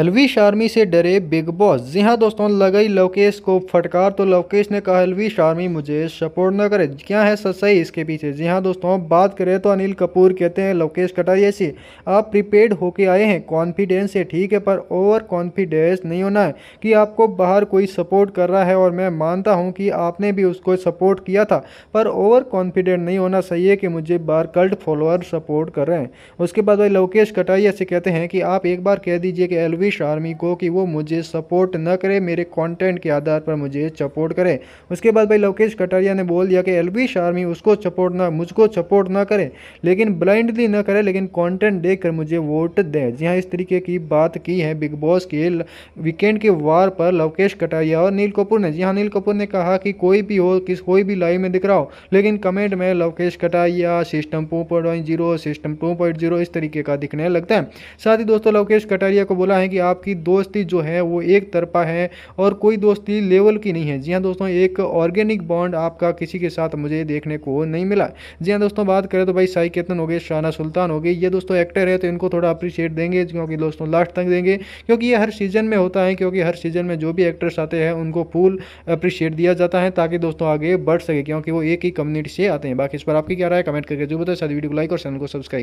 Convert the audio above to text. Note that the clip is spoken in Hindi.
एलवी शार्मी से डरे बिग बॉस जी हाँ दोस्तों लगाई लोकेश को फटकार तो लोकेश ने कहा एलवी शार्मी मुझे सपोर्ट न करे क्या है सच्चाई इसके पीछे जी हाँ दोस्तों बात करें तो अनिल कपूर कहते हैं लोकेश कटारिया से आप प्रिपेड होके आए हैं कॉन्फिडेंस से ठीक है पर ओवर कॉन्फिडेंस नहीं होना है कि आपको बाहर कोई सपोर्ट कर रहा है और मैं मानता हूँ कि आपने भी उसको सपोर्ट किया था पर ओवर कॉन्फिडेंट नहीं होना सही है कि मुझे बार कल्ट फॉलोअर सपोर्ट कर रहे हैं उसके बाद भाई लोकेश कटारिया से कहते हैं कि आप एक बार कह दीजिए कि एलवी ब्रिटिश आर्मी को कि वो मुझे सपोर्ट न करे मेरे कंटेंट के आधार पर मुझे सपोर्ट करे उसके बाद भाई लोकेश कटारिया ने बोल दिया कि एलविश आर्मी उसको सपोर्ट ना मुझको सपोर्ट ना करे लेकिन ब्लाइंडली ना करे लेकिन कॉन्टेंट देख कर मुझे वोट दें जी हाँ इस तरीके की बात की है बिग बॉस के वीकेंड के वार पर लोकेश कटारिया और नील कपूर ने जी हाँ नील कपूर ने कहा कि कोई भी हो किस कोई भी लाइव में दिख रहा हो लेकिन कमेंट में Lokesh Kataria system two point zero system two point zero इस तरीके का दिखने लगता है साथ ही दोस्तों लोकेश कटारिया को बोला है कि आपकी दोस्ती जो है वो एक तरफा है और कोई दोस्ती लेवल की नहीं है जी हाँ दोस्तों एक ऑर्गेनिक बॉन्ड आपका किसी के साथ मुझे देखने को नहीं मिला जी हाँ दोस्तों बात करें तो भाई साई केतन हो गए शाना सुल्तान हो गए ये दोस्तों एक्टर है तो इनको थोड़ा अप्रिशिएट देंगे क्योंकि दोस्तों लास्ट तक देंगे क्योंकि ये हर सीजन में होता है क्योंकि हर सीजन में जो भी एक्टर्स आते हैं उनको फुल अप्रिशिएट दिया जाता है ताकि दोस्तों आगे बढ़ सके क्योंकि वो एक ही कम्युनिटी से आते हैं बाकी इस पर आपकी क्या राय कमेंट करके जो बताए सारी वीडियो को लाइक और चैनल को सब्सक्राइब